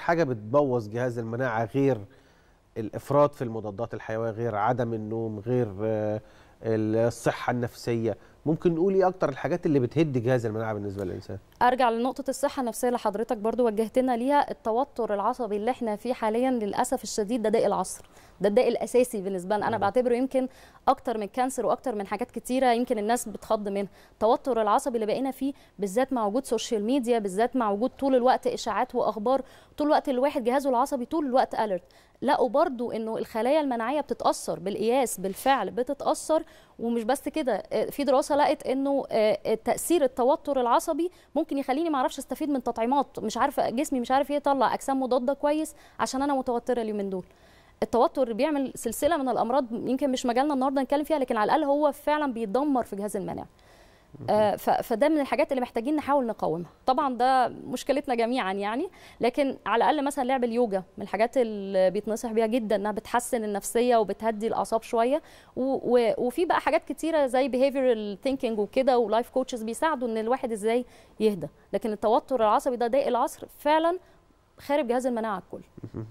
حاجه بتبوظ جهاز المناعه غير الافراط في المضادات الحيويه غير عدم النوم غير آه، الصحه النفسيه ممكن نقول ايه اكتر الحاجات اللي بتهد جهاز المناعه بالنسبه للانسان ارجع لنقطه الصحه النفسيه اللي حضرتك برضو وجهتنا ليها التوتر العصبي اللي احنا فيه حاليا للاسف الشديد ده داء العصر ده الداء الاساسي بالنسبه لنا انا مم. بعتبره يمكن اكتر من كانسر واكتر من حاجات كتيره يمكن الناس بتخض منها التوتر العصبي اللي بقينا فيه بالذات مع وجود سوشيال ميديا بالذات مع وجود طول الوقت اشاعات واخبار طول الوقت الواحد جهازه العصبي طول الوقت اليرت لقوا برضو انه الخلايا المناعيه بتتاثر بالقياس بالفعل بتتاثر ومش بس كده آه، في دراسه الدراسه لقت انه آه، آه، تاثير التوتر العصبي ممكن يخليني ما اعرفش استفيد من تطعيمات مش عارفه جسمي مش عارف يطلع اجسام مضاده كويس عشان انا متوتره اليومين دول التوتر بيعمل سلسله من الامراض يمكن مش مجالنا النهارده نتكلم فيها لكن على الاقل هو فعلا بيدمر في جهاز المناعه آه، فده من الحاجات اللي محتاجين نحاول نقاومها طبعا ده مشكلتنا جميعا يعني لكن على الاقل مثلا لعب اليوجا من الحاجات اللي بيتنصح بيها جدا انها بتحسن النفسيه وبتهدي الاعصاب شويه وفي بقى حاجات كتيره زي بيهيفيرال ثينكينج وكده ولايف كوتشز بيساعدوا ان الواحد ازاي يهدى لكن التوتر العصبي ده ضايق العصر فعلا خارب جهاز المناعه الكل